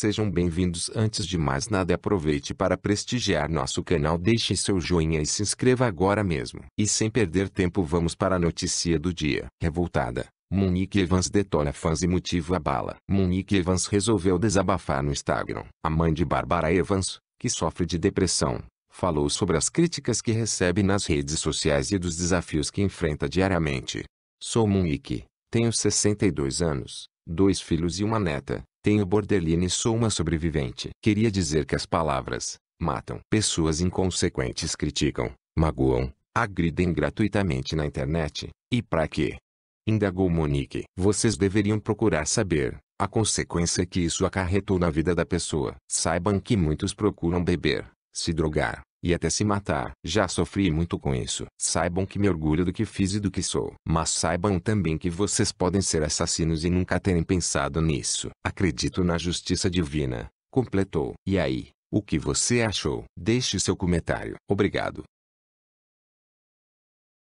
Sejam bem-vindos. Antes de mais nada, aproveite para prestigiar nosso canal. Deixe seu joinha e se inscreva agora mesmo. E sem perder tempo, vamos para a notícia do dia. Revoltada. Monique Evans detona fãs e motivo a bala. Monique Evans resolveu desabafar no Instagram. A mãe de Barbara Evans, que sofre de depressão, falou sobre as críticas que recebe nas redes sociais e dos desafios que enfrenta diariamente. Sou Monique, tenho 62 anos, dois filhos e uma neta. Tenho borderline e sou uma sobrevivente. Queria dizer que as palavras matam. Pessoas inconsequentes criticam, magoam, agridem gratuitamente na internet. E para quê? Indagou Monique. Vocês deveriam procurar saber a consequência que isso acarretou na vida da pessoa. Saibam que muitos procuram beber, se drogar, e até se matar. Já sofri muito com isso. Saibam que me orgulho do que fiz e do que sou. Mas saibam também que vocês podem ser assassinos e nunca terem pensado nisso. Acredito na justiça divina. Completou. E aí, o que você achou? Deixe seu comentário. Obrigado.